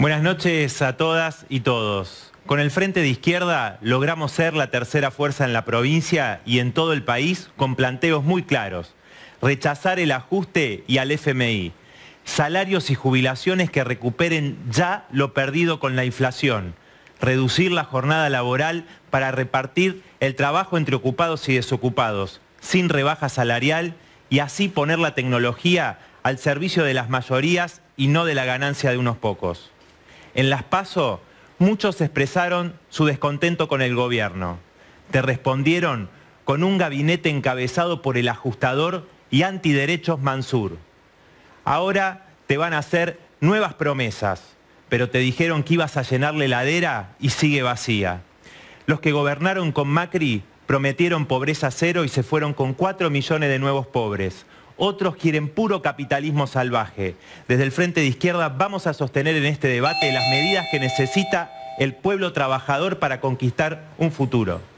Buenas noches a todas y todos. Con el Frente de Izquierda logramos ser la tercera fuerza en la provincia y en todo el país con planteos muy claros. Rechazar el ajuste y al FMI. Salarios y jubilaciones que recuperen ya lo perdido con la inflación. Reducir la jornada laboral para repartir el trabajo entre ocupados y desocupados, sin rebaja salarial y así poner la tecnología al servicio de las mayorías y no de la ganancia de unos pocos. En las PASO, muchos expresaron su descontento con el gobierno. Te respondieron con un gabinete encabezado por el ajustador y antiderechos Mansur. Ahora te van a hacer nuevas promesas, pero te dijeron que ibas a llenarle ladera y sigue vacía. Los que gobernaron con Macri prometieron pobreza cero y se fueron con cuatro millones de nuevos pobres otros quieren puro capitalismo salvaje. Desde el Frente de Izquierda vamos a sostener en este debate las medidas que necesita el pueblo trabajador para conquistar un futuro.